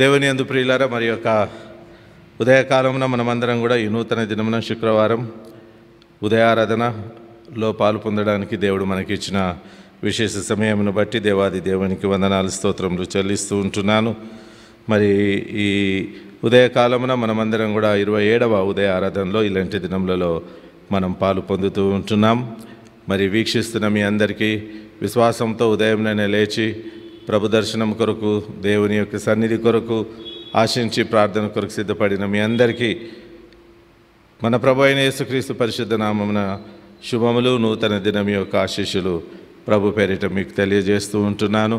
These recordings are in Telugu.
దేవుని అందు ప్రియులారా మరి యొక్క ఉదయకాలమున మనమందరం కూడా ఈ నూతన దినమున శుక్రవారం ఉదయారాధనలో పాలు పొందడానికి దేవుడు మనకిచ్చిన విశేష సమయమును బట్టి దేవాది దేవునికి వందనాలు స్తోత్రములు చెల్లిస్తూ ఉంటున్నాను మరి ఈ ఉదయకాలమున మనమందరం కూడా ఇరవై ఏడవ ఉదయ ఆరాధనలో ఇలాంటి దినములలో మనం పాలు పొందుతూ ఉంటున్నాం మరి వీక్షిస్తున్న మీ అందరికీ విశ్వాసంతో ఉదయంలోనే లేచి ప్రభు దర్శనం కొరకు దేవుని యొక్క సన్నిధి కొరకు ఆశించి ప్రార్థన కొరకు సిద్ధపడిన మీ అందరికీ మన ప్రభు అయిన యేసుక్రీస్తు పరిశుద్ధ నామమున శుభములు నూతన దినం యొక్క ఆశీస్సులు ప్రభు పేరిట మీకు తెలియజేస్తూ ఉంటున్నాను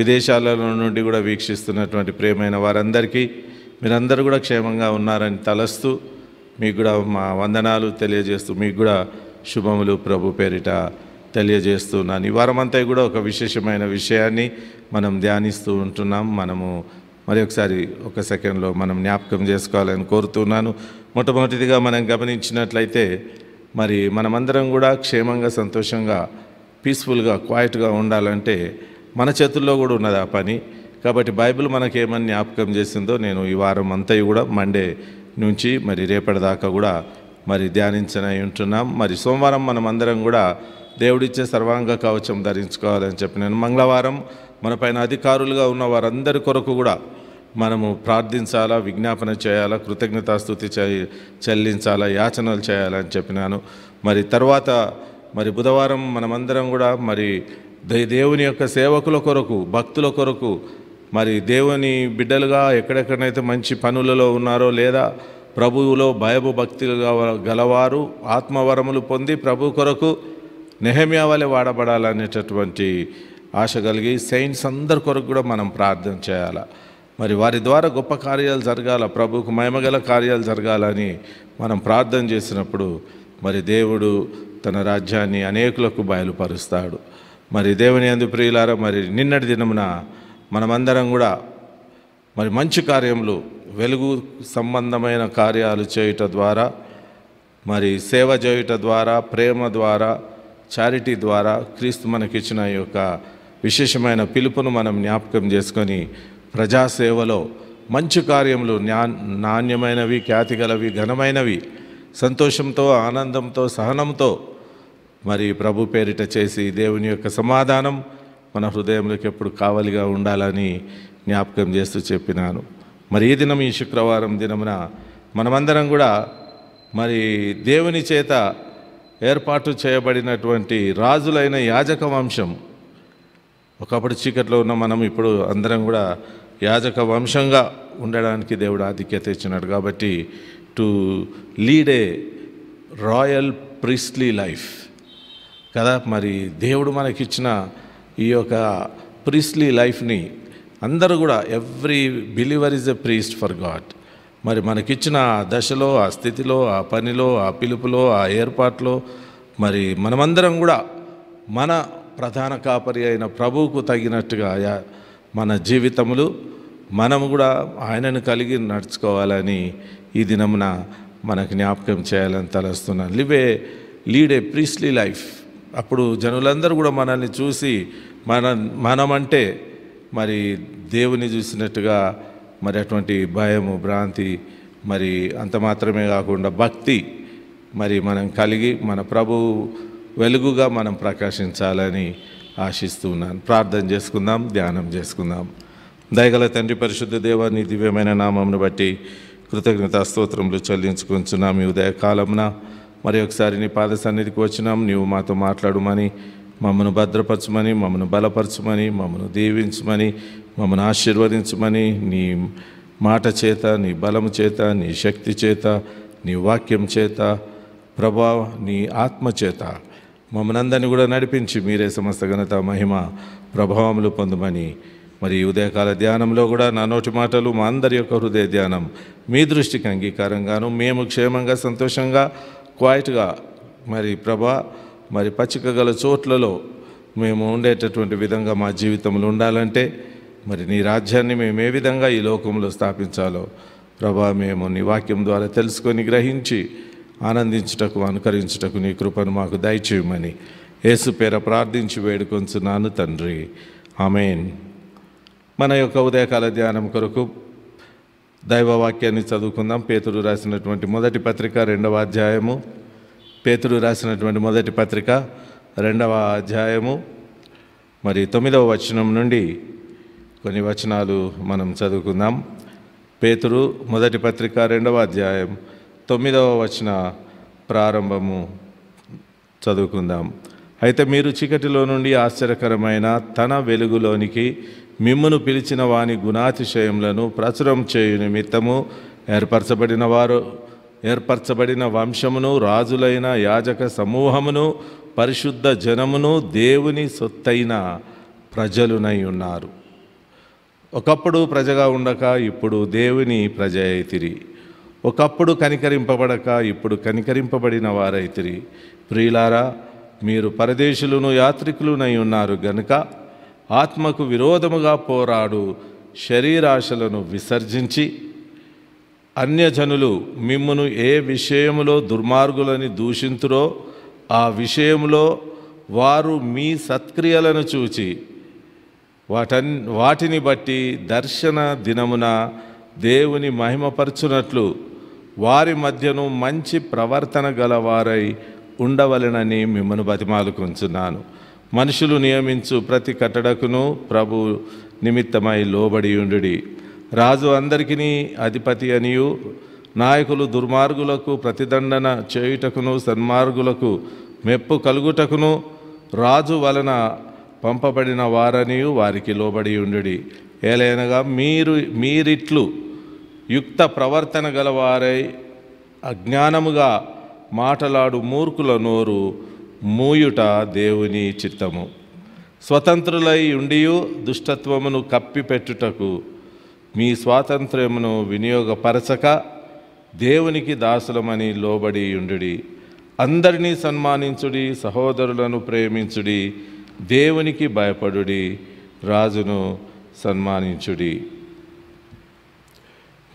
విదేశాలలో నుండి కూడా వీక్షిస్తున్నటువంటి ప్రేమైన వారందరికీ మీరందరూ కూడా క్షేమంగా ఉన్నారని తలస్తూ మీకు కూడా మా వందనాలు తెలియజేస్తూ మీకు కూడా శుభములు ప్రభు పేరిట తెలియజేస్తున్నాను ఈ వారమంతా కూడా ఒక విశేషమైన విషయాన్ని మనం ధ్యానిస్తూ ఉంటున్నాం మనము మరి ఒకసారి ఒక సెకండ్లో మనం జ్ఞాపకం చేసుకోవాలని కోరుతున్నాను మొట్టమొదటిదిగా మనం గమనించినట్లయితే మరి మనమందరం కూడా క్షేమంగా సంతోషంగా పీస్ఫుల్గా క్వైట్గా ఉండాలంటే మన చేతుల్లో కూడా ఉన్నది ఆ పని కాబట్టి బైబిల్ మనకేమని జ్ఞాపకం చేసిందో నేను ఈ వారం అంతా కూడా మండే నుంచి మరి రేపటిదాకా కూడా మరి ధ్యానించనై ఉంటున్నాం మరి సోమవారం మనం అందరం కూడా దేవుడిచ్చే సర్వాంగ కవచం ధరించుకోవాలని చెప్పి నేను మంగళవారం మన పైన అధికారులుగా ఉన్న వారందరి కొరకు కూడా మనము ప్రార్థించాలా విజ్ఞాపన చేయాలా కృతజ్ఞతాస్థుతి చెల్లించాలా యాచనలు చేయాలని చెప్పినాను మరి తర్వాత మరి బుధవారం మనమందరం కూడా మరి దేవుని యొక్క సేవకుల కొరకు భక్తుల కొరకు మరి దేవుని బిడ్డలుగా ఎక్కడెక్కడైతే మంచి పనులలో ఉన్నారో లేదా ప్రభువులో భయభక్తులుగా గలవారు ఆత్మవరములు పొంది ప్రభు కొరకు నెహమియా వలె వాడబడాలనేటటువంటి ఆశ కలిగి సైన్స్ అందరి కొరకు కూడా మనం ప్రార్థన చేయాలి మరి వారి ద్వారా గొప్ప కార్యాలు జరగాల ప్రభుకు మహిమగల కార్యాలు జరగాలని మనం ప్రార్థన చేసినప్పుడు మరి దేవుడు తన రాజ్యాన్ని అనేకులకు బయలుపరుస్తాడు మరి దేవుని అందు ప్రియులారా మరి నిన్నటి దినమున మనమందరం కూడా మరి మంచి కార్యములు వెలుగు సంబంధమైన కార్యాలు చేయుట ద్వారా మరి సేవ చేయుట ద్వారా ప్రేమ ద్వారా చారిటీ ద్వారా క్రీస్తు మనకిచ్చిన యొక్క విశేషమైన పిలుపును మనం జ్ఞాపకం చేసుకొని ప్రజాసేవలో మంచి కార్యములు న్యా నాణ్యమైనవి ఖ్యాతి గలవి ఘనమైనవి సంతోషంతో ఆనందంతో సహనంతో మరి ప్రభు పేరిట చేసి దేవుని యొక్క సమాధానం మన హృదయంలోకి ఎప్పుడు కావలిగా ఉండాలని జ్ఞాపకం చేస్తూ చెప్పినాను మరి ఈ దినం ఈ శుక్రవారం దినమున మనమందరం కూడా మరి దేవుని చేత ఏర్పాటు చేయబడినటువంటి రాజులైన యాజక వంశం ఒకప్పుడు చీకట్లో ఉన్న మనం ఇప్పుడు అందరం కూడా యాజక వంశంగా ఉండడానికి దేవుడు ఆధిక్యత ఇచ్చినాడు కాబట్టి to lead a royal priestly life కదా మరి దేవుడు మనకిచ్చిన ఈ యొక్క ప్రిస్ట్లీ లైఫ్ని అందరూ కూడా every believer is a priest for God మరి మనకిచ్చిన ఆ దశలో ఆ స్థితిలో ఆ పనిలో ఆ పిలుపులో ఆ ఏర్పాట్లో మరి మనమందరం కూడా మన ప్రధాన కాపరి అయిన ప్రభువుకు తగినట్టుగా మన జీవితములు మనము కూడా ఆయనను కలిగి నడుచుకోవాలని ఈ దినమున మనకు జ్ఞాపకం చేయాలని తలస్తున్నాను లివే లీడ్ ఏ ప్రీస్లీ లైఫ్ అప్పుడు జనులందరూ కూడా మనల్ని చూసి మన మనమంటే మరి దేవుని చూసినట్టుగా మరి అటువంటి భయము భ్రాంతి మరి అంత మాత్రమే కాకుండా భక్తి మరి మనం కలిగి మన ప్రభువు వెలుగుగా మనం ప్రకాశించాలని ఆశిస్తూ ప్రార్థన చేసుకుందాం ధ్యానం చేసుకుందాం దయగల తండ్రి పరిశుద్ధ దేవాన్ని దివ్యమైన నామంను బట్టి కృతజ్ఞత స్తోత్రములు చెల్లించుకుంటున్నాం ఈ ఉదయకాలమున మరి ఒకసారి నీ పాద సన్నిధికి వచ్చినాం నీవు మాతో మాట్లాడమని మమ్మను భద్రపరచమని మమ్మను బలపరచమని మమ్మను దీవించమని మమ్మను ఆశీర్వదించమని నీ మాట చేత నీ బలము చేత నీ శక్తి చేత నీ వాక్యం చేత ప్రభా నీ ఆత్మ చేత మమ్మనందరినీ కూడా నడిపించి మీరే సమస్త ఘనత మహిమ ప్రభావములు పొందమని మరి ఉదయకాల ధ్యానంలో కూడా నా నోటి మాటలు మా అందరి యొక్క హృదయ ధ్యానం మీ దృష్టికి అంగీకారంగాను మేము క్షేమంగా సంతోషంగా క్వాయిట్గా మరి ప్రభా మరి పచ్చిక గల చోట్లలో మేము ఉండేటటువంటి విధంగా మా జీవితంలో ఉండాలంటే మరి నీ రాజ్యాన్ని మేము ఏ విధంగా ఈ లోకంలో స్థాపించాలో ప్రభా మేము నీ వాక్యం ద్వారా తెలుసుకొని గ్రహించి ఆనందించుటకు అనుకరించుటకు నీ కృపను మాకు దయచేయమని యేసు పేర ప్రార్థించి వేడుకొంచున్నాను తండ్రి ఆమెన్ మన యొక్క ఉదయకాల ధ్యానం కొరకు దైవవాక్యాన్ని చదువుకుందాం పేతురు రాసినటువంటి మొదటి పత్రిక రెండవ అధ్యాయము పేతుడు రాసినటువంటి మొదటి పత్రిక రెండవ అధ్యాయము మరి తొమ్మిదవ వచనం నుండి కొన్ని వచనాలు మనం చదువుకుందాం పేతుడు మొదటి పత్రిక రెండవ అధ్యాయం తొమ్మిదవ వచన ప్రారంభము చదువుకుందాం అయితే మీరు చీకటిలో నుండి ఆశ్చర్యకరమైన తన వెలుగులోనికి మిమ్మును పిలిచిన వాని గుణాతిశయములను ప్రచురం చేయు నిమిత్తము ఏర్పరచబడిన వారు ఏర్పరచబడిన వంశమును రాజులైన యాజక సమూహమును పరిశుద్ధ జనమును దేవుని సొత్తైన ప్రజలునై ఉన్నారు ఒకప్పుడు ప్రజగా ఉండక ఇప్పుడు దేవుని ప్రజ అయితిరి ఒకప్పుడు కనికరింపబడక ఇప్పుడు కనికరింపబడిన వారైతిరి ప్రియులారా మీరు పరదేశులను యాత్రికులునై ఉన్నారు గనుక ఆత్మకు విరోధముగా పోరాడు శరీరాశలను విసర్జించి అన్యజనులు మిమ్మను ఏ విషయంలో దుర్మార్గులని దూషింతురో ఆ విషయంలో వారు మీ సత్క్రియలను చూచి వాటన్ వాటిని బట్టి దర్శన దినమున దేవుని మహిమపరచునట్లు వారి మధ్యను మంచి ప్రవర్తన గలవారై ఉండవలెనని మిమ్మను బతిమాలుకుంటున్నాను మనుషులు నియమించు ప్రతి కట్టడకును ప్రభు నిమిత్తమై లోబడి ఉండుడి రాజు అందరికీ అధిపతి అనియు నాయకులు దుర్మార్గులకు ప్రతిదండన చేయుటకును సన్మార్గులకు మెప్పు కలుగుటకును రాజు వలన పంపబడిన వారనియు వారికి లోబడి ఉండు ఏలైనగా మీరు మీరిట్లు యుక్త ప్రవర్తన గలవారై అజ్ఞానముగా మాటలాడు మూర్ఖుల నోరు మూయుట దేవుని చిత్తము స్వతంత్రులై ఉండియు దుష్టత్వమును కప్పిపెట్టుటకు మీ స్వాతంత్ర్యమును వినియోగపరచక దేవునికి దాసులమని లోబడి ఉండుడి అందరినీ సన్మానించుడి సహోదరులను ప్రేమించుడి దేవునికి భయపడుడి రాజును సన్మానించుడి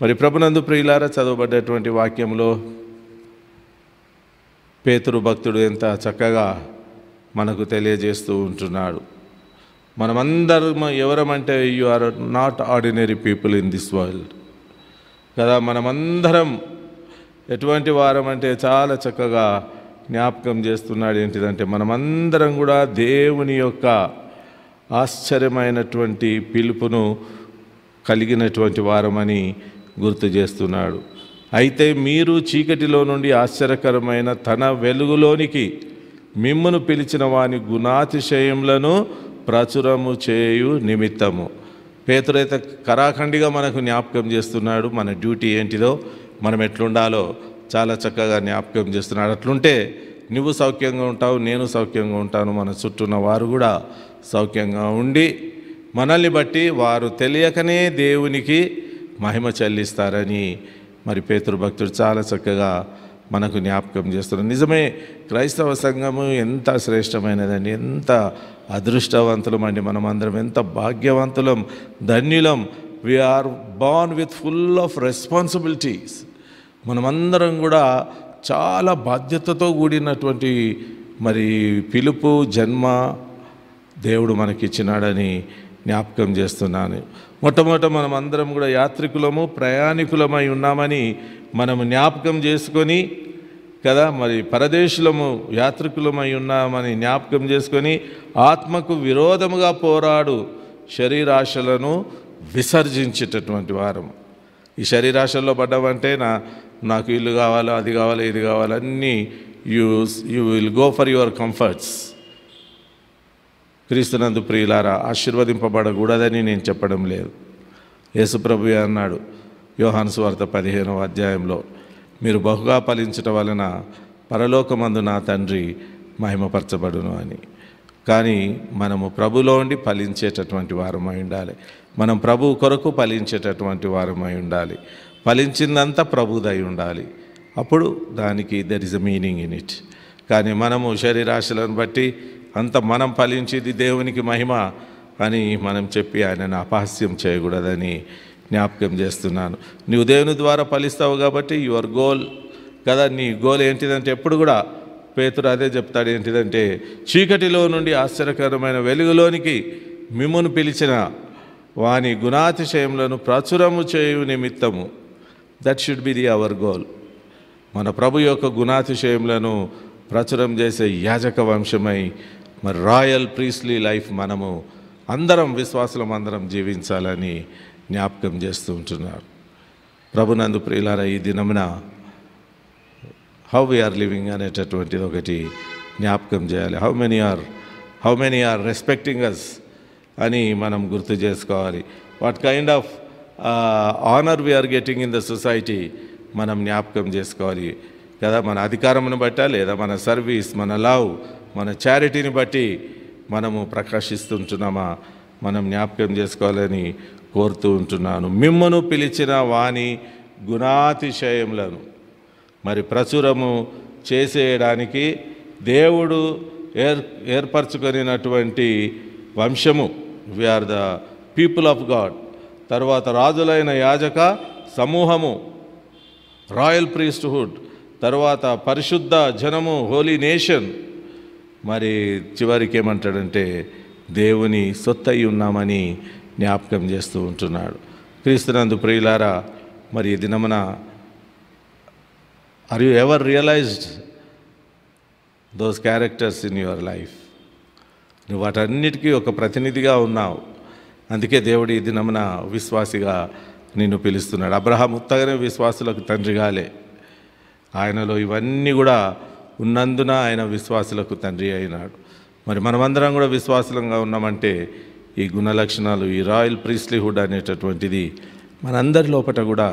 మరి ప్రభునందు ప్రియులార చదవబడ్డటువంటి వాక్యంలో పేతురు భక్తుడు ఎంత చక్కగా మనకు తెలియజేస్తూ ఉంటున్నాడు మనమందరం ఎవరమంటే you are not ordinary people in this world కదా మనమందరం ఎటువంటి వారం అంటే చాలా చక్కగా జ్ఞాపకం చేస్తున్నాడు ఏంటిదంటే మనమందరం కూడా దేవుని యొక్క ఆశ్చర్యమైనటువంటి పిలుపును కలిగినటువంటి వారమని గుర్తు చేస్తున్నాడు అయితే మీరు చీకటిలో నుండి ఆశ్చర్యకరమైన తన వెలుగులోనికి మిమ్మును పిలిచిన వాని గుణాతిశయములను ప్రచురము చేయు నిమిత్తము పేతుడైతే కరాఖండిగా మనకు జ్ఞాపకం చేస్తున్నాడు మన డ్యూటీ ఏంటిదో మనం ఎట్లుండాలో చాలా చక్కగా జ్ఞాపకం చేస్తున్నాడు అట్లుంటే నువ్వు సౌఖ్యంగా ఉంటావు నేను సౌఖ్యంగా ఉంటాను మన చుట్టూ ఉన్న వారు కూడా సౌఖ్యంగా ఉండి మనల్ని బట్టి వారు తెలియకనే దేవునికి మహిమ చెల్లిస్తారని మరి పేతురు భక్తుడు చాలా చక్కగా మనకు జ్ఞాపకం చేస్తున్నాం నిజమే క్రైస్తవ సంఘము ఎంత శ్రేష్టమైనదండి ఎంత అదృష్టవంతులం అండి మనమందరం ఎంత భాగ్యవంతులం ధన్యులం we are born with full of responsibilities మనమందరం కూడా చాలా బాధ్యతతో కూడినటువంటి మరి పిలుపు జన్మ దేవుడు మనకిచ్చినాడని జ్ఞాపకం చేస్తున్నాను మొట్టమొదట మనం అందరం కూడా యాత్రికులము ప్రయాణికులమై ఉన్నామని మనం జ్ఞాపకం చేసుకొని కదా మరి పరదేశులము యాత్రికులమై ఉన్నామని జ్ఞాపకం చేసుకొని ఆత్మకు విరోధముగా పోరాడు శరీరాశలను విసర్జించేటటువంటి వారం ఈ శరీరాశల్లో పడ్డామంటే నా నాకు ఇల్లు కావాలో అది కావాలో ఇది కావాలో అన్నీ యూస్ you will go for your comforts క్రీస్తునందు ప్రియులారా ఆశీర్వదింపబడకూడదని నేను చెప్పడం లేదు యేసుప్రభు అన్నాడు యోహాను స్వార్థ పదిహేనవ అధ్యాయంలో మీరు బహుగా ఫలించటం వలన పరలోకమందు నా తండ్రి మహిమపరచబడును అని కానీ మనము ప్రభులో ఉండి ఫలించేటటువంటి వారమై ఉండాలి మనం ప్రభు కొరకు ఫలించేటటువంటి వారమై ఉండాలి ఫలించిందంతా ప్రభుదై ఉండాలి అప్పుడు దానికి there is a meaning in it కానీ మనము శరీరాశలను బట్టి అంత మనం ఫలించేది దేవునికి మహిమ అని మనం చెప్పి ఆయనను అపహాస్యం చేయకూడదని జ్ఞాపకం చేస్తున్నాను నీవు దేవుని ద్వారా ఫలిస్తావు కాబట్టి యువర్ గోల్ కదా నీ గోల్ ఏంటిదంటే ఎప్పుడు కూడా పేతుడు అదే చెప్తాడు ఏంటిదంటే చీకటిలో నుండి ఆశ్చర్యకరమైన వెలుగులోనికి మిమ్మును పిలిచిన వాని గుణాతిశయములను ప్రచురము చేయు నిమిత్తము that should be the our goal మన ప్రభు యొక్క గుణాతిశయములను ప్రచురం చేసే యాజక వంశమై మరి రాయల్ ప్రీస్లీ లైఫ్ మనము అందరం విశ్వాసులం అందరం జీవించాలని జ్ఞాపకం చేస్తూ ఉంటున్నారు ప్రభునందు ప్రియులార ఈ దినమున హౌ వీఆర్ లివింగ్ అనేటటువంటిది ఒకటి జ్ఞాపకం చేయాలి how many are how many are respecting us అని మనం గుర్తు చేసుకోవాలి what kind of honour we are getting in the society మనం జ్ఞాపకం చేసుకోవాలి కదా మన అధికారమును బట్ట లేదా మన సర్వీస్ మన లవ్ మన చారిటీని బట్టి మనము ప్రకాశిస్తుంటున్నామా మనం జ్ఞాపకం చేసుకోవాలని కోరుతూ ఉంటున్నాను మిమ్మను పిలిచిన వాణి గుణాతిశయములను మరి ప్రచురము చేసేయడానికి దేవుడు ఏర్ ఏర్పరచుకొనినటువంటి వంశము we are the people of God తర్వాత రాజులైన యాజక సమూహము రాయల్ ప్రీస్ట్హుడ్ తర్వాత పరిశుద్ధ జనము హోలీ నేషన్ మరి చివరికి ఏమంటాడంటే దేవుని సొత్తయి ఉన్నామని జ్ఞాపకం చేస్తూ ఉంటున్నాడు క్రీస్తునందు ప్రియులారా మరి దినమున are you ever realised those characters in your life నువ్వు వాటన్నిటికీ ఒక ప్రతినిధిగా ఉన్నావు అందుకే దేవుడు ఈ దినమున విశ్వాసిగా నిన్ను పిలుస్తున్నాడు అబ్రహాం ఉత్తగనే విశ్వాసులకు తండ్రిగాలే ఆయనలో ఇవన్నీ కూడా ఉన్నందున ఆయన విశ్వాసులకు తండ్రి అయినాడు మరి మనమందరం కూడా విశ్వాసులంగా ఉన్నామంటే ఈ గుణలక్షణాలు ఈ రాయల్ ప్రీస్లీహుడ్ అనేటటువంటిది మనందరి లోపల కూడా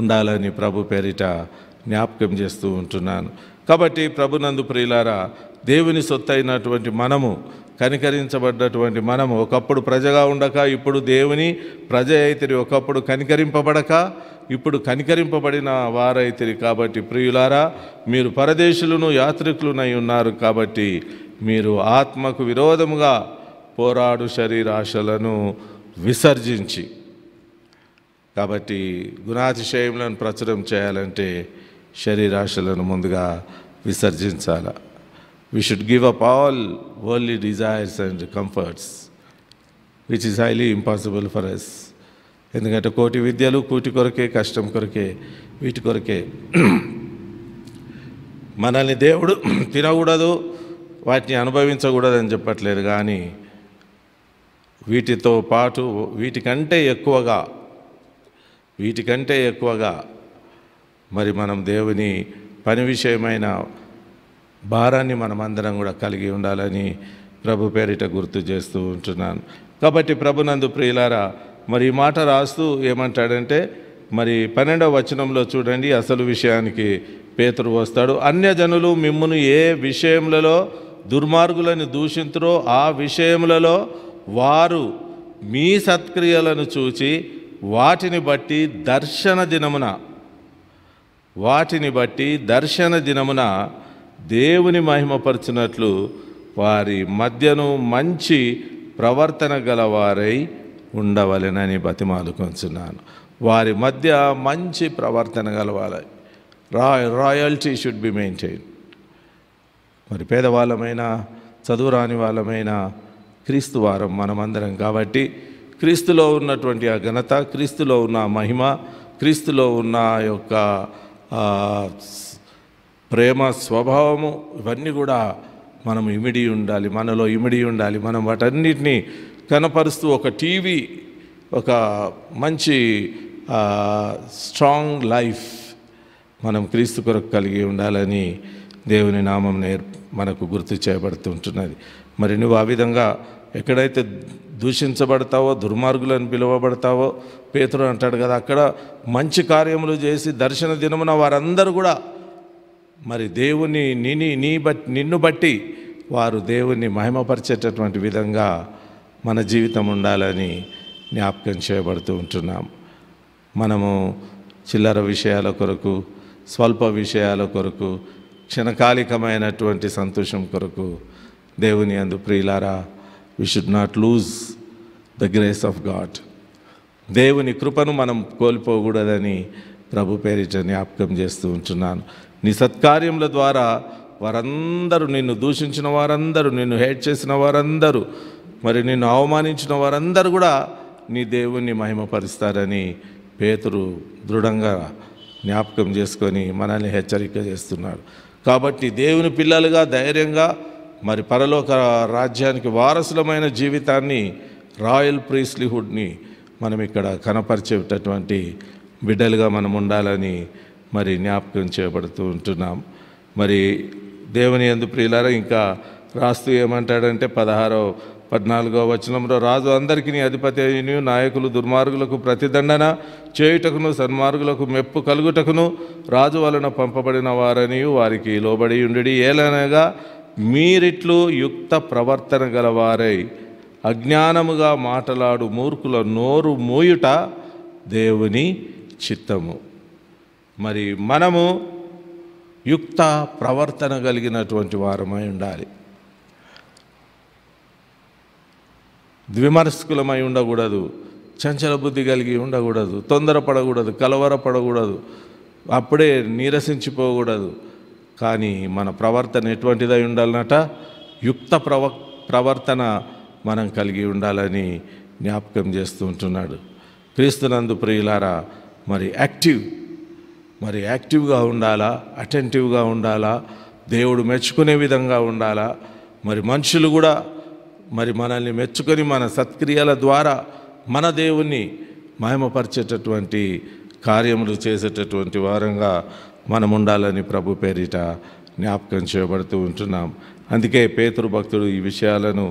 ఉండాలని ప్రభు పేరిట జ్ఞాపకం చేస్తూ ఉంటున్నాను కాబట్టి ప్రభునందు ప్రియులారా దేవుని సొత్తు అయినటువంటి మనము కనికరించబడ్డటువంటి మనం ఒకప్పుడు ప్రజగా ఉండక ఇప్పుడు దేవుని ప్రజ అయితే ఒకప్పుడు కనికరింపబడక ఇప్పుడు కనికరింపబడిన వారైతే కాబట్టి ప్రియులారా మీరు పరదేశులను యాత్రికులునై ఉన్నారు కాబట్టి మీరు ఆత్మకు విరోధముగా పోరాడు శరీరాశలను విసర్జించి కాబట్టి గుణాతిశయములను ప్రచురం చేయాలంటే శరీరాశలను ముందుగా విసర్జించాలా we should give up all worldly desires and comforts which is highly impossible for us ఎందుకంటే కోటి విద్యలు కూటి కొరకే కష్టం కొరకే వీటి కొరకే మనల్ని దేవుడు తినకూడదు వాటిని అనుభవించకూడదని చెప్పట్లేదు కానీ వీటితో పాటు వీటికంటే ఎక్కువగా వీటికంటే ఎక్కువగా మరి మనం దేవుని పని విషయమైన భారాన్ని మనమందరం కూడా కలిగి ఉండాలని ప్రభు పేరిట గుర్తు చేస్తూ ఉంటున్నాను కాబట్టి ప్రభునందు ప్రియులారా మరి ఈ మాట రాస్తూ ఏమంటాడంటే మరి పన్నెండవ వచనంలో చూడండి అసలు విషయానికి పేతురు వస్తాడు అన్యజనులు మిమ్మును ఏ విషయములలో దుర్మార్గులను దూషించరో ఆ విషయములలో వారు మీ సత్క్రియలను చూచి వాటిని బట్టి దర్శన దినమున వాటిని బట్టి దర్శన దినమున దేవుని మహిమపరచునట్లు వారి మధ్యను మంచి ప్రవర్తన గలవారై ఉండవలెనని బతిమాలుకొంచున్నాను వారి మధ్య మంచి ప్రవర్తన గలవాలి రాయ్ రాయల్టీ షుడ్ బి మెయింటైన్ మరి పేదవాళ్ళమైనా చదువురాని వాళ్ళమైనా క్రీస్తు వారం మనమందరం కాబట్టి క్రీస్తులో ఉన్నటువంటి ఆ ఘనత క్రీస్తులో ఉన్న మహిమ క్రీస్తులో ఉన్న యొక్క ప్రేమ స్వభావము ఇవన్నీ కూడా మనం ఇమిడి ఉండాలి మనలో ఇమిడి ఉండాలి మనం వాటన్నిటినీ కనపరుస్తూ ఒక టీవీ ఒక మంచి స్ట్రాంగ్ లైఫ్ మనం క్రీస్తు కొరకు కలిగి ఉండాలని దేవుని నామం నేర్ మనకు గుర్తు చేయబడుతుంటున్నది మరి నువ్వు ఆ విధంగా ఎక్కడైతే దూషించబడతావో దుర్మార్గులు అని పిలువబడతావో పేతుడు అంటాడు కదా అక్కడ మంచి కార్యములు చేసి దర్శన దినమున వారందరూ కూడా మరి దేవుని నిని నీ బట్టి నిన్ను బట్టి వారు దేవుణ్ణి మహిమపరిచేటటువంటి విధంగా మన జీవితం ఉండాలని జ్ఞాపకం చేయబడుతూ ఉంటున్నాం మనము చిల్లర విషయాల కొరకు స్వల్ప విషయాల కొరకు క్షణకాలికమైనటువంటి సంతోషం కొరకు దేవుని అందు ప్రియులారా we should not lose the grace of God దేవుని కృపను మనం కోల్పోకూడదని ప్రభు పేరిట జ్ఞాపకం చేస్తూ ఉంటున్నాను నీ సత్కార్యముల ద్వారా వారందరూ నిన్ను దూషించిన వారందరూ నిన్ను హేట్ చేసిన వారందరూ మరి నిన్ను అవమానించిన వారందరూ కూడా నీ దేవుణ్ణి మహిమపరుస్తారని పేతురు దృఢంగా జ్ఞాపకం చేసుకొని మనల్ని హెచ్చరిక చేస్తున్నాడు కాబట్టి దేవుని పిల్లలుగా ధైర్యంగా మరి పరలోక రాజ్యానికి వారసులమైన జీవితాన్ని రాయల్ ప్రీస్లీహుడ్ని మనం ఇక్కడ కనపరిచేటటువంటి బిడ్డలుగా మనం ఉండాలని మరి జ్ఞాపకం చేయబడుతూ ఉంటున్నాం మరి దేవుని ఎందు ప్రియులారా ఇంకా రాస్తూ ఏమంటాడంటే పదహారో పద్నాలుగో వచనంలో రాజు అందరికీ అధిపతి అయిన నాయకులు దుర్మార్గులకు ప్రతిదండన చేయుటకును సన్మార్గులకు మెప్పు కలుగుటకును రాజు వలన పంపబడిన వారని వారికి లోబడి ఉండి ఏలనగా మీరిట్లు యుక్త ప్రవర్తన గలవారై అజ్ఞానముగా మాటలాడు మూర్ఖుల నోరు మూయుట దేవుని చిత్తము మరి మనము యుక్త ప్రవర్తన కలిగినటువంటి వారమై ఉండాలి ద్విమనస్కులమై ఉండకూడదు చంచల బుద్ధి కలిగి ఉండకూడదు తొందరపడకూడదు కలవరపడకూడదు అప్పుడే నీరసించిపోకూడదు కానీ మన ప్రవర్తన ఎటువంటిదై ఉండాలన్నట యుక్త ప్రవ ప్రవర్తన మనం కలిగి ఉండాలని జ్ఞాపకం చేస్తూ ఉంటున్నాడు క్రీస్తునందు ప్రియులారా మరి యాక్టివ్ మరి యాక్టివ్గా ఉండాలా అటెంటివ్గా ఉండాలా దేవుడు మెచ్చుకునే విధంగా ఉండాలా మరి మనుషులు కూడా మరి మనల్ని మెచ్చుకొని మన సత్క్రియల ద్వారా మన దేవుణ్ణి మహిమపరిచేటటువంటి కార్యములు చేసేటటువంటి వారంగా మనం ఉండాలని ప్రభు పేరిట జ్ఞాపకం చేయబడుతూ ఉంటున్నాం అందుకే పేతృభక్తుడు ఈ విషయాలను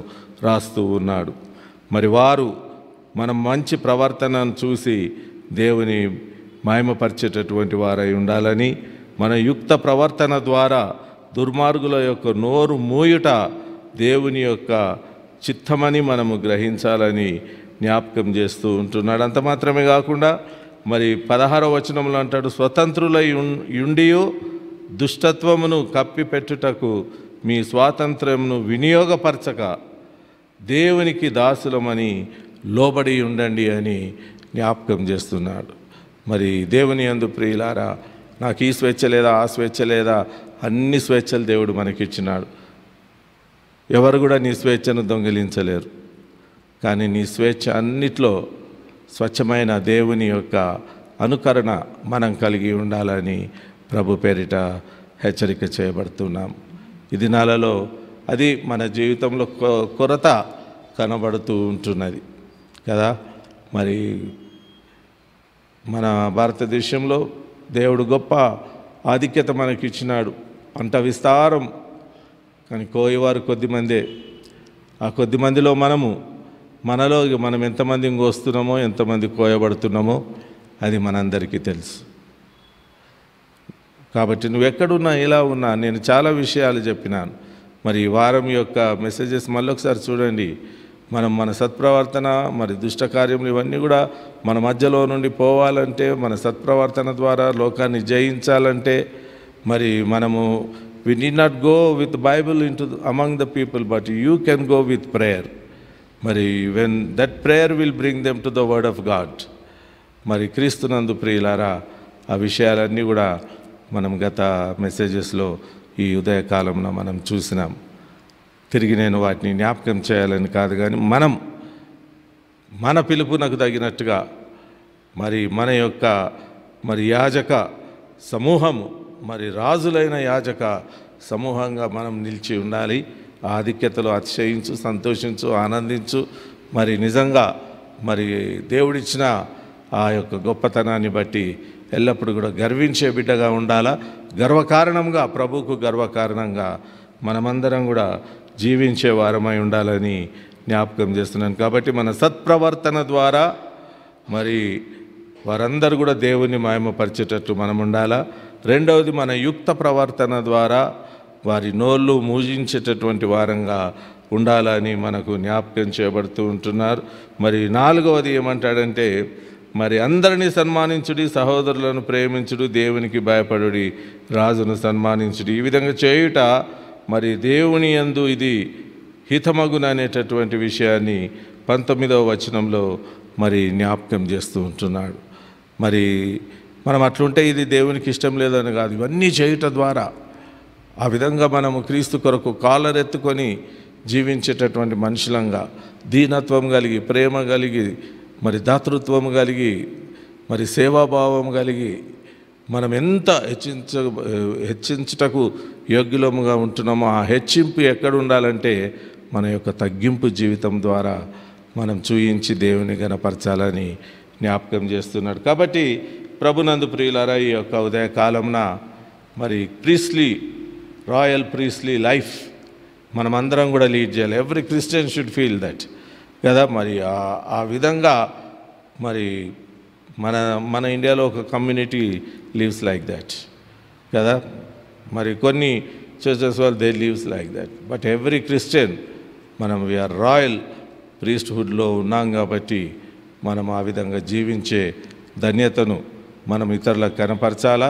రాస్తూ ఉన్నాడు మరి వారు మనం మంచి ప్రవర్తనను చూసి దేవుని మాయమపరిచేటటువంటి వారై ఉండాలని మన యుక్త ప్రవర్తన ద్వారా దుర్మార్గుల యొక్క నోరు మూయుట దేవుని యొక్క చిత్తమని మనము గ్రహించాలని జ్ఞాపకం చేస్తూ ఉంటున్నాడు అంత మాత్రమే కాకుండా మరి పదహారో వచనంలో అంటాడు స్వతంత్రులై ఉండియు దుష్టత్వమును కప్పిపెట్టుటకు మీ స్వాతంత్ర్యంను వినియోగపరచక దేవునికి దాసులమని లోబడి ఉండండి అని జ్ఞాపకం చేస్తున్నాడు మరి దేవుని అందు ప్రియులారా నాకు ఈ స్వేచ్ఛ లేదా ఆ స్వేచ్ఛ లేదా అన్ని స్వేచ్ఛలు దేవుడు మనకిచ్చినాడు ఎవరు కూడా నీ స్వేచ్ఛను దొంగిలించలేరు కానీ నీ స్వేచ్ఛ అన్నిట్లో స్వచ్ఛమైన దేవుని యొక్క అనుకరణ మనం కలిగి ఉండాలని ప్రభు పేరిట హెచ్చరిక చేయబడుతున్నాం ఈ దినాలలో అది మన జీవితంలో కొరత కనబడుతూ ఉంటున్నది కదా మరి మన భారతదేశంలో దేవుడు గొప్ప ఆధిక్యత మనకిచ్చినాడు పంట విస్తారం కానీ కోయవారు కొద్దిమందే ఆ కొద్దిమందిలో మనము మనలో మనం ఎంతమంది కోస్తున్నామో ఎంతమంది కోయబడుతున్నామో అది మనందరికీ తెలుసు కాబట్టి నువ్వు ఎక్కడున్నా ఇలా ఉన్నా నేను చాలా విషయాలు చెప్పినాను మరి ఈ వారం యొక్క మెసేజెస్ మళ్ళొకసారి చూడండి మనం మన సత్ప్రవర్తన మరి దుష్ట కార్యములు ఇవన్నీ కూడా మన మధ్యలో నుండి పోవాలంటే మన సత్ప్రవర్తన ద్వారా లోకాన్ని జయించాలంటే మరి మనము we need not go with Bible into among the people but you can go with prayer మరి when that prayer will bring them to the word of God మరి క్రీస్తునందు ప్రియులారా ఆ విషయాలన్నీ కూడా మనం గత మెసేజెస్లో ఈ ఉదయకాలంలో మనం చూసినాం తిరిగి నేను వాటిని జ్ఞాపకం చేయాలని కాదు కానీ మనం మన పిలుపునకు తగినట్టుగా మరి మన యొక్క మరి యాజక సమూహము మరి రాజులైన యాజక సమూహంగా మనం నిలిచి ఉండాలి ఆధిక్యతలు అతిశయించు సంతోషించు ఆనందించు మరి నిజంగా మరి దేవుడిచ్చిన ఆ యొక్క గొప్పతనాన్ని బట్టి ఎల్లప్పుడూ కూడా గర్వించే బిడ్డగా ఉండాలా గర్వకారణంగా ప్రభువుకు గర్వకారణంగా మనమందరం కూడా జీవించే వారమై ఉండాలని జ్ఞాపకం చేస్తున్నాను కాబట్టి మన సత్ప్రవర్తన ద్వారా మరి వారందరూ కూడా దేవుని మాయమపరిచేటట్టు మనం ఉండాలా రెండవది మన యుక్త ప్రవర్తన ద్వారా వారి నోళ్ళు మూజించేటటువంటి వారంగా ఉండాలని మనకు జ్ఞాపకం చేయబడుతూ ఉంటున్నారు మరి నాలుగవది ఏమంటాడంటే మరి అందరినీ సన్మానించుడి సహోదరులను ప్రేమించుడు దేవునికి భయపడుడి రాజును సన్మానించుడి ఈ విధంగా చేయుట మరి దేవుని యందు ఇది హితమగున అనేటటువంటి విషయాన్ని పంతొమ్మిదవ వచనంలో మరి జ్ఞాపకం చేస్తూ ఉంటున్నాడు మరి మనం అట్లుంటే ఇది దేవునికి ఇష్టం లేదని కాదు ఇవన్నీ చేయటం ద్వారా ఆ విధంగా మనము క్రీస్తు కొరకు కాలరెత్తుకొని జీవించేటటువంటి మనుషులంగా దీనత్వం కలిగి ప్రేమ కలిగి మరి దాతృత్వం కలిగి మరి సేవాభావం కలిగి మనం ఎంత హెచ్చించ హెచ్చించుటకు యోగ్యులముగా ఉంటున్నామో ఆ హెచ్చింపు ఎక్కడ ఉండాలంటే మన యొక్క తగ్గింపు జీవితం ద్వారా మనం చూయించి దేవుని గనపరచాలని జ్ఞాపకం చేస్తున్నాడు కాబట్టి ప్రభునందు ప్రియులారా ఈ యొక్క కాలంన మరి ప్రీస్లీ రాయల్ ప్రీస్లీ లైఫ్ మనమందరం కూడా లీడ్ చేయాలి every Christian should feel that కదా మరి ఆ విధంగా మరి మన మన ఇండియాలో ఒక కమ్యూనిటీ లీవ్స్ లైక్ దాట్ కదా మరి కొన్ని చర్చెస్ వాళ్ళు they lives like that but every Christian మనం వీఆర్ రాయల్ ప్రీస్ట్హుడ్లో ఉన్నాం కాబట్టి మనం ఆ విధంగా జీవించే ధన్యతను మనం ఇతరులకు కనపరచాలా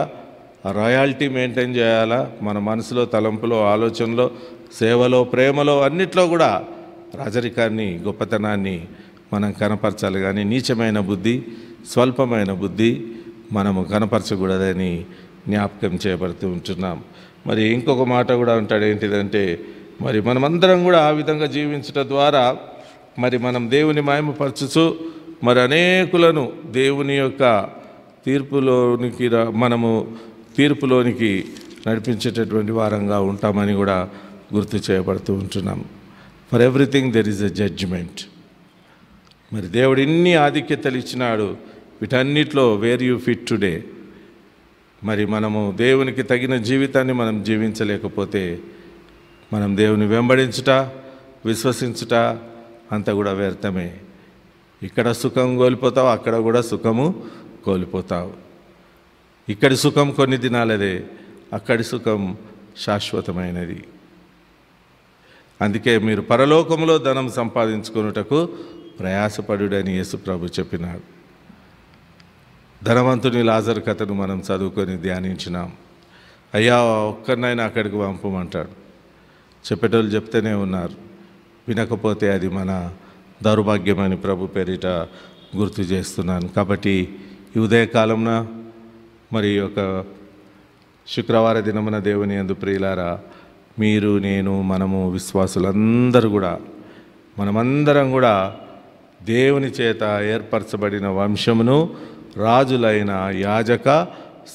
రాయాలిటీ మెయింటైన్ చేయాలా మన మనసులో తలంపులో ఆలోచనలో సేవలో ప్రేమలో అన్నిట్లో కూడా రాజరికాన్ని గొప్పతనాన్ని మనం కనపరచాలి కానీ నీచమైన బుద్ధి స్వల్పమైన బుద్ధి మనము కనపరచకూడదని జ్ఞాపకం చేయబడుతూ ఉంటున్నాం మరి ఇంకొక మాట కూడా ఉంటాడు ఏంటిదంటే మరి మనమందరం కూడా ఆ విధంగా జీవించడం ద్వారా మరి మనం దేవుని మాయమపరచు మరి అనేకులను దేవుని యొక్క తీర్పులోనికి మనము తీర్పులోనికి నడిపించేటటువంటి వారంగా ఉంటామని కూడా గుర్తు చేయబడుతూ ఉంటున్నాం for everything there is a judgement మరి దేవుడు ఇన్ని ఆధిక్యతలు ఇచ్చినాడు వీటన్నిటిలో వేర్ యూ ఫిట్ టుడే మరి మనము దేవునికి తగిన జీవితాన్ని మనం జీవించలేకపోతే మనం దేవుని వెంబడించుట విశ్వసించుట అంత కూడా వ్యర్థమే ఇక్కడ సుఖం కోల్పోతావు అక్కడ కూడా సుఖము కోల్పోతావు ఇక్కడి సుఖం కొన్ని దినాలదే అక్కడి సుఖం శాశ్వతమైనది అందుకే మీరు పరలోకంలో ధనం సంపాదించుకున్నటకు ప్రయాసపడుడని యేసుప్రభు చెప్పినాడు ధనవంతుని లాజర్ కథను మనం చదువుకొని ధ్యానించినాం అయ్యా ఒక్కరినైనా అక్కడికి పంపమంటాడు చెప్పేటోళ్ళు చెప్తూనే ఉన్నారు వినకపోతే అది మన దౌర్భాగ్యమని ప్రభు పేరిట గుర్తు చేస్తున్నాను కాబట్టి ఈ ఉదయకాలంన మరి ఒక శుక్రవార దినమున దేవుని అందు ప్రియులారా మీరు నేను మనము విశ్వాసులందరూ కూడా మనమందరం కూడా దేవుని చేత ఏర్పరచబడిన వంశమును రాజులైన యాజక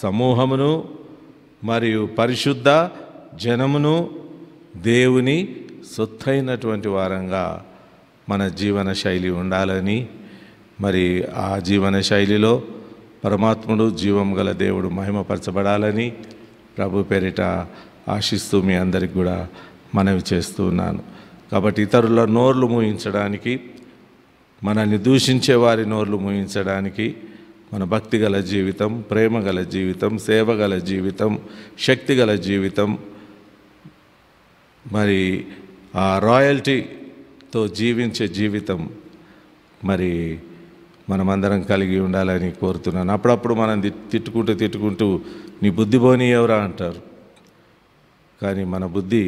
సమూహమును మరియు పరిశుద్ధ జనమును దేవుని సొత్తైనటువంటి వారంగా మన జీవన శైలి ఉండాలని మరి ఆ జీవన శైలిలో పరమాత్ముడు జీవం గల దేవుడు మహిమపరచబడాలని ప్రభు పేరిట ఆశిస్తూ మీ అందరికి కూడా మనవి చేస్తూ ఉన్నాను కాబట్టి ఇతరుల నోర్లు మూయించడానికి మనల్ని దూషించే వారి నోర్లు మూయించడానికి మన భక్తి గల జీవితం ప్రేమ గల జీవితం సేవ గల జీవితం శక్తి గల జీవితం మరి ఆ రాయల్టీతో జీవించే జీవితం మరి మనమందరం కలిగి ఉండాలని కోరుతున్నాను అప్పుడప్పుడు మనం తిట్టుకుంటూ తిట్టుకుంటూ నీ బుద్ధి పోని ఎవరా అంటారు కానీ మన బుద్ధి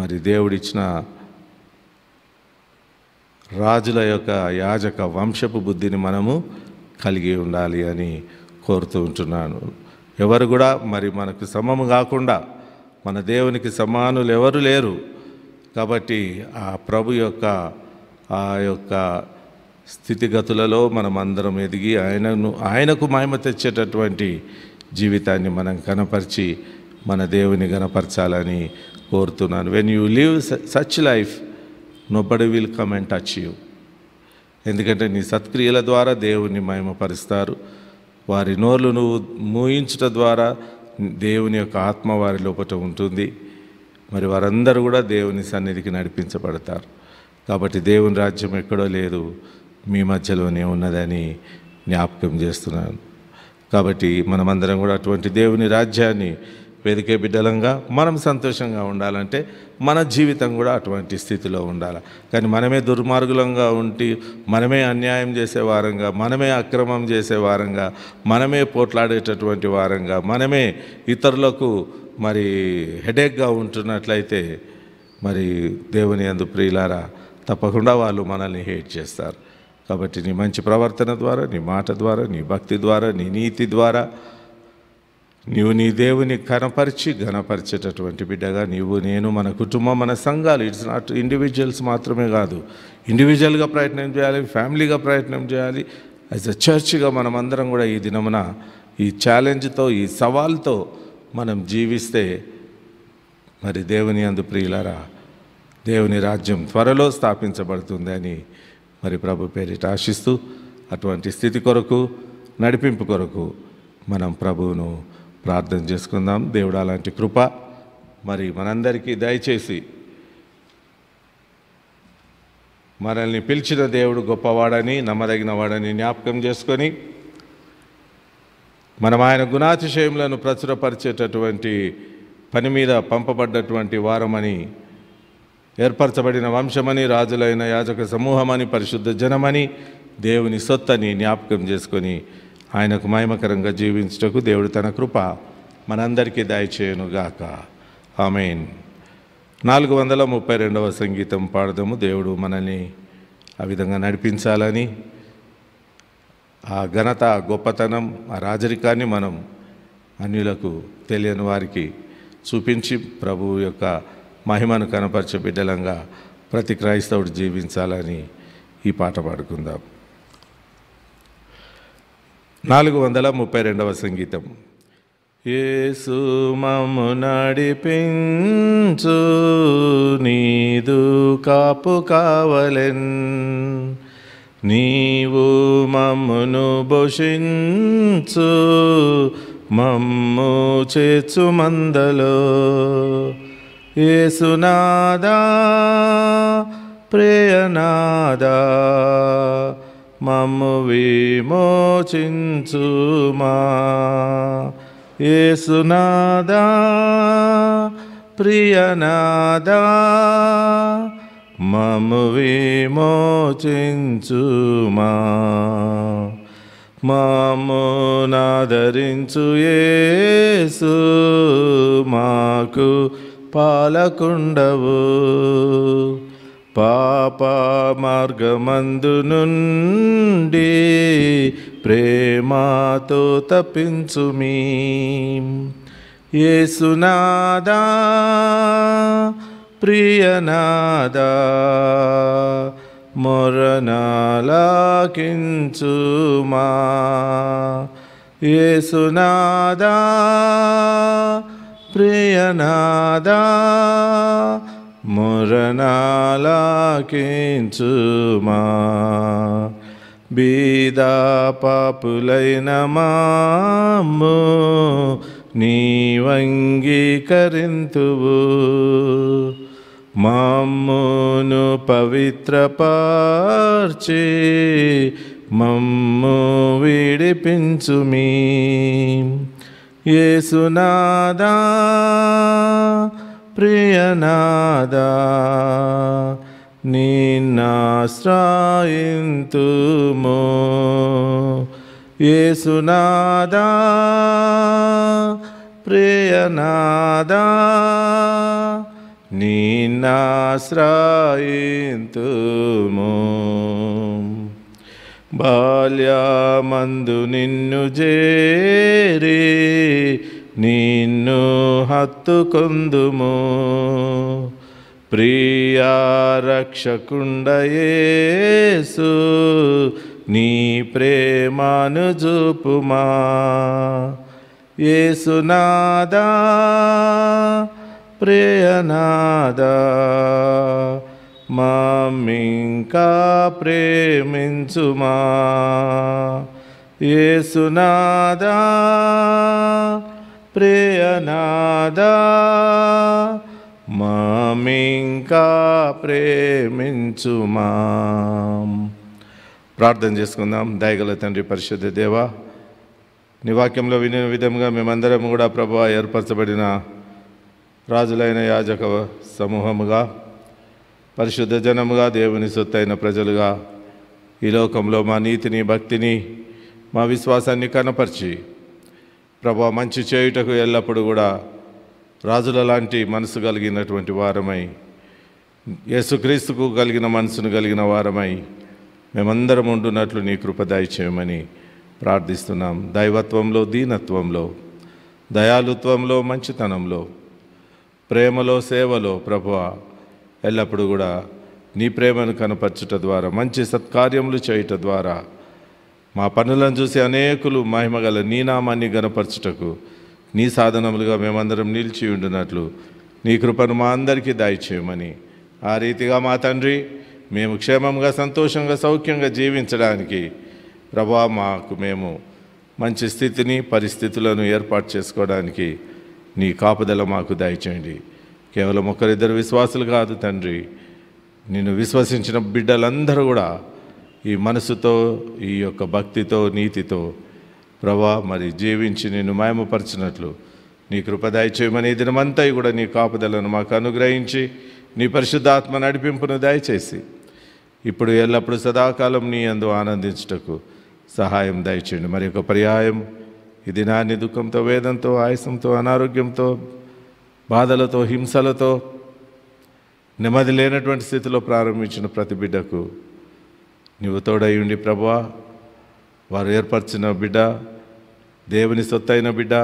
మరి దేవుడిచ్చిన రాజుల యొక్క యాజక వంశపు బుద్ధిని మనము కలిగి ఉండాలి అని కోరుతూ ఉంటున్నాను ఎవరు కూడా మరి మనకు సమము కాకుండా మన దేవునికి సమానులు ఎవరు లేరు కాబట్టి ఆ ప్రభు యొక్క ఆ యొక్క స్థితిగతులలో మనం అందరం ఎదిగి ఆయనను ఆయనకు మహిమ తెచ్చేటటువంటి జీవితాన్ని మనం కనపరిచి మన దేవుని కనపరచాలని కోరుతున్నాను when you live such life nobody will come and touch you ఎందుకంటే నీ సత్క్రియల ద్వారా దేవుని మహిమపరుస్తారు వారి నోర్లు నువ్వు మూయించట ద్వారా దేవుని యొక్క ఆత్మ వారి లోపల ఉంటుంది మరి వారందరూ కూడా దేవుని సన్నిధికి నడిపించబడతారు కాబట్టి దేవుని రాజ్యం ఎక్కడో లేదు మీ మధ్యలోనే ఉన్నదని జ్ఞాపకం చేస్తున్నాను కాబట్టి మనమందరం కూడా అటువంటి దేవుని రాజ్యాన్ని వేదికే బిడ్డలంగా మనం సంతోషంగా ఉండాలంటే మన జీవితం కూడా అటువంటి స్థితిలో ఉండాలి కానీ మనమే దుర్మార్గులంగా ఉండి మనమే అన్యాయం చేసేవారంగా మనమే అక్రమం చేసేవారంగా మనమే పోట్లాడేటటువంటి వారంగా మనమే ఇతరులకు మరి హెడేక్గా ఉంటున్నట్లయితే మరి దేవుని అందు ప్రియులారా తప్పకుండా వాళ్ళు మనల్ని హేట్ చేస్తారు కాబట్టి నీ మంచి ప్రవర్తన ద్వారా నీ మాట ద్వారా నీ భక్తి ద్వారా నీ నీతి ద్వారా నీవు నీ దేవుని కనపరిచి ఘనపరిచేటటువంటి బిడ్డగా నీవు నేను మన కుటుంబం మన సంఘాలు ఇట్స్ నాట్ ఇండివిజువల్స్ మాత్రమే కాదు ఇండివిజువల్గా ప్రయత్నం చేయాలి ఫ్యామిలీగా ప్రయత్నం చేయాలి యాజ్ అ చర్చ్గా మనమందరం కూడా ఈ దినమున ఈ ఛాలెంజ్తో ఈ సవాల్తో మనం జీవిస్తే మరి దేవుని అందు ప్రియులరా దేవుని రాజ్యం త్వరలో స్థాపించబడుతుందని మరి ప్రభు పేరిట ఆశిస్తూ అటువంటి స్థితి కొరకు నడిపింపు కొరకు మనం ప్రభువును ప్రార్థన చేసుకుందాం దేవుడు అలాంటి కృప మరి మనందరికీ దయచేసి మనల్ని పిలిచిన దేవుడు గొప్పవాడని నమ్మదగిన వాడని జ్ఞాపకం చేసుకొని మనం ఆయన గుణాతిశయములను ప్రచురపరిచేటటువంటి పని మీద పంపబడ్డటువంటి వారమని ఏర్పరచబడిన వంశమని రాజులైన యాజక సమూహమని పరిశుద్ధ జనమని దేవుని సొత్తని జ్ఞాపకం చేసుకొని ఆయనకు మహిమకరంగా జీవించటకు దేవుడు తన కృప మనందరికీ దయచేయనుగాక ఆమెన్ నాలుగు వందల ముప్పై రెండవ సంగీతం పాడదాము దేవుడు మనల్ని ఆ విధంగా నడిపించాలని ఆ ఘనత ఆ గొప్పతనం ఆ రాజరికాన్ని మనం అన్యులకు తెలియని వారికి చూపించి ప్రభువు యొక్క మహిమను కనపరిచే బిడ్డలంగా ప్రతి క్రైస్తవుడు జీవించాలని ఈ పాట పాడుకుందాం నాలుగు వందల ముప్పై రెండవ సంగీతం యేసు మము నడిపించు నీదు కాపు కావలెన్ నీవు మమ్మును భుషించు మమ్ము చేచు మందలో యేసునాదా ప్రేయనాదా మమ్ము విమోచించుమా ఏసునాదా ప్రియనాదా మమ్ము విమోచించుమా మాము నాదరించు ఏసు మాకు పాలకుండవు పాప మార్గమందు నుండి ప్రేమాతో తప్పించు మీసునాదా ప్రియనాదా మొరనాలాకించుమా ఏసునాదా ప్రియనాదా మొరణాలాకించుమా బీదా పాపులైన మాము నీవంగీకరింతువు మామ్మును పార్చి మమ్ము విడిపించుమీ ఏసునాదా प्रियनादा निन्नाश्रायन्तु मो येसुनादा प्रियनादा निन्नाश्रायन्तु मो बाल्यामन्दु निन्नु जेरे నిన్ను హత్తుకొందుము ప్రియా రక్షకుండయేసు నీ ప్రేమను చూపుమా ఏసునాదా ప్రియనాదా మామింకా ప్రేమించుమా ఏసునాదా ప్రియనాదా మామింకా ప్రేమించుమా ప్రార్థన చేసుకుందాం దయగల తండ్రి పరిశుద్ధ దేవ నీ వాక్యంలో విని విధంగా మేమందరం కూడా ప్రభు ఏర్పరచబడిన రాజులైన యాజక సమూహముగా పరిశుద్ధ జనముగా దేవుని సొత్తైన ప్రజలుగా ఈ లోకంలో మా నీతిని భక్తిని మా విశ్వాసాన్ని కనపరిచి ప్రభా మంచి చేయుటకు ఎల్లప్పుడూ కూడా రాజుల లాంటి మనసు కలిగినటువంటి వారమై యేసుక్రీస్తుకు కలిగిన మనసును కలిగిన వారమై మేమందరం ఉండున్నట్లు నీ కృప చేయమని ప్రార్థిస్తున్నాం దైవత్వంలో దీనత్వంలో దయాలుత్వంలో మంచితనంలో ప్రేమలో సేవలో ప్రభు ఎల్లప్పుడూ కూడా నీ ప్రేమను కనపరచుట ద్వారా మంచి సత్కార్యములు చేయుట ద్వారా మా పనులను చూసి అనేకులు మహిమగల నీ నామాన్ని గనపరచుటకు నీ సాధనములుగా మేమందరం నిలిచి ఉండునట్లు నీ కృపను మా అందరికీ దాయిచేయమని ఆ రీతిగా మా తండ్రి మేము క్షేమంగా సంతోషంగా సౌఖ్యంగా జీవించడానికి ప్రభా మాకు మేము మంచి స్థితిని పరిస్థితులను ఏర్పాటు చేసుకోవడానికి నీ కాపుదల మాకు దయచేయండి కేవలం ఒకరిద్దరు విశ్వాసులు కాదు తండ్రి నిన్ను విశ్వసించిన బిడ్డలందరూ కూడా ఈ మనసుతో ఈ యొక్క భక్తితో నీతితో ప్రభా మరి జీవించి నేను మాయమపరిచినట్లు నీ కృపదాయ దయచేయమని దినమంతా కూడా నీ కాపుదలను మాకు అనుగ్రహించి నీ పరిశుద్ధాత్మ నడిపింపును దయచేసి ఇప్పుడు ఎల్లప్పుడూ సదాకాలం నీ అందు ఆనందించుటకు సహాయం దయచేయండి మరి యొక్క పర్యాయం ఇది దినాన్ని దుఃఖంతో వేదంతో ఆయాసంతో అనారోగ్యంతో బాధలతో హింసలతో నెమ్మది లేనటువంటి స్థితిలో ప్రారంభించిన ప్రతి బిడ్డకు నువ్వు తోడై ఉండి ప్రభా వారు ఏర్పరిచిన బిడ్డ దేవుని సొత్తైన బిడ్డ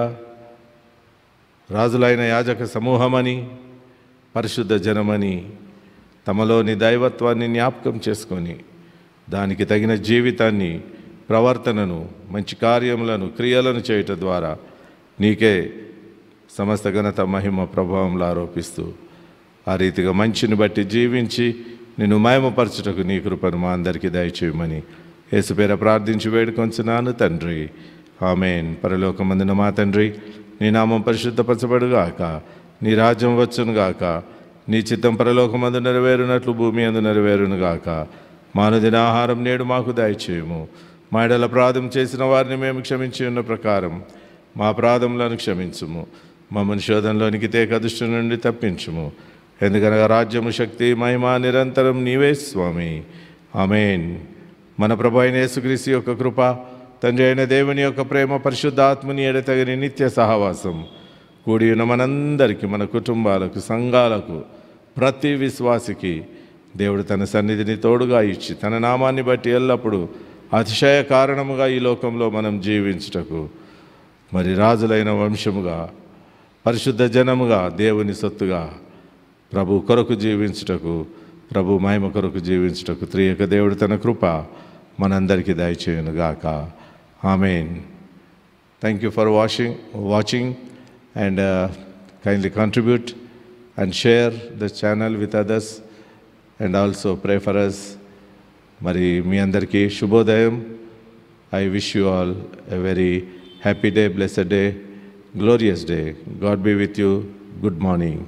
రాజులైన యాజక సమూహమని పరిశుద్ధ జనమని తమలోని దైవత్వాన్ని జ్ఞాపకం చేసుకొని దానికి తగిన జీవితాన్ని ప్రవర్తనను మంచి కార్యములను క్రియలను చేయటం ద్వారా నీకే సమస్త ఘనత మహిమ ప్రభావంలో ఆరోపిస్తూ ఆ రీతిగా మంచిని బట్టి జీవించి నిన్ను మాయమపరచుటకు నీ కృపను మా అందరికీ దయచేయమని యేసుపేర ప్రార్థించి వేడుకొంచున్నాను తండ్రి ఆమెన్ పరలోకమందిన మా తండ్రి నీ నామం పరిశుద్ధపరచబడుగాక నీ రాజ్యం వచ్చునుగాక నీ చిత్తం పరలోకమందు నెరవేరునట్లు భూమి అందు నెరవేరునుగాక మానదిన ఆహారం నేడు మాకు దయచేయము మా ఎడల ప్రాధం చేసిన వారిని మేము క్షమించి ఉన్న ప్రకారం మా ప్రాధంలను క్షమించుము మమ్మల్ని శోధంలోనికి తేక దృష్టి నుండి తప్పించుము ఎందుకనగా రాజ్యము శక్తి మహిమ నిరంతరం నీవే స్వామి ఆమెన్ మన ప్రభు అయిన యేసుక్రీస్తు యొక్క కృప తండ్రి అయిన దేవుని యొక్క ప్రేమ పరిశుద్ధాత్మని ఎడతగిన నిత్య సహవాసం కూడి ఉన్న మనందరికీ మన కుటుంబాలకు సంఘాలకు ప్రతి విశ్వాసికి దేవుడు తన సన్నిధిని తోడుగా ఇచ్చి తన నామాన్ని బట్టి ఎల్లప్పుడూ అతిశయ కారణముగా ఈ లోకంలో మనం జీవించుటకు మరి రాజులైన వంశముగా పరిశుద్ధ జనముగా దేవుని సొత్తుగా ప్రభు కొరకు జీవించుటకు ప్రభు మహిమ కొరకు జీవించుటకు త్రియక దేవుడు తన కృప మనందరికీ దయచేయనుగాక amen thank you for washing watching and kindly contribute and share the channel with others and also pray for us మరి మీ అందరికీ శుభోదయం I wish you all a very happy day blessed day glorious day God be with you good morning